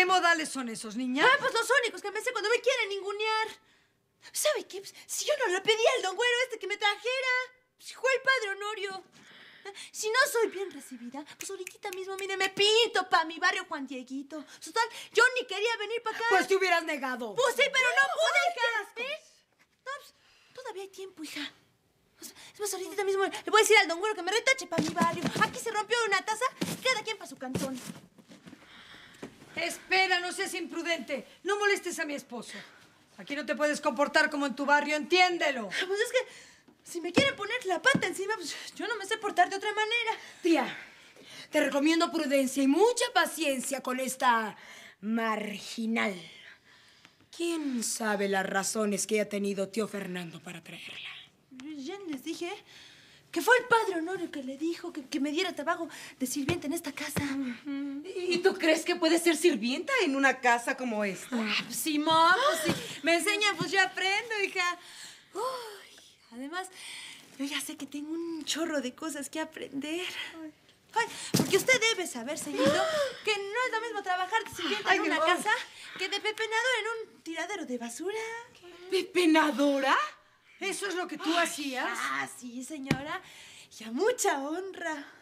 ¿Qué modales son esos, niñas? Ah, pues los únicos que me sé cuando me quieren ningunear. ¿Sabe qué? si yo no le pedí al don güero este que me trajera. Si fue el padre Honorio. Si no soy bien recibida, pues ahorita mismo, mire, me pinto pa' mi barrio Juan Dieguito. Total, yo ni quería venir para acá. Pues te hubieras negado. Pues sí, pero no, pude, hija. ¿Ves? ¿Eh? No, pues, todavía hay tiempo, hija. Es más, ahorita mismo le voy a decir al don güero que me retache pa' mi barrio. Aquí se rompió una taza, cada quien pa' su cantón no seas imprudente. No molestes a mi esposo. Aquí no te puedes comportar como en tu barrio, entiéndelo. Pues es que si me quieren poner la pata encima, pues yo no me sé portar de otra manera. Tía, te recomiendo prudencia y mucha paciencia con esta marginal. ¿Quién sabe las razones que ha tenido tío Fernando para traerla? Ya les dije, que fue el padre Honorio que le dijo que, me diera trabajo de sirvienta en esta casa. ¿Y tú crees que puede ser sirvienta en una casa como esta? Ah, pues pues sí, mamá. Me enseña, pues yo aprendo, hija. además, yo ya sé que tengo un chorro de cosas que aprender. Ay. porque usted debe saber, señorito, que no es lo mismo trabajar de sirvienta en una casa que de pepenador en un tiradero de basura. ¿Pepenadora? ¿Eso es lo que tú hacías? Ah, sí, señora. Y a mucha honra.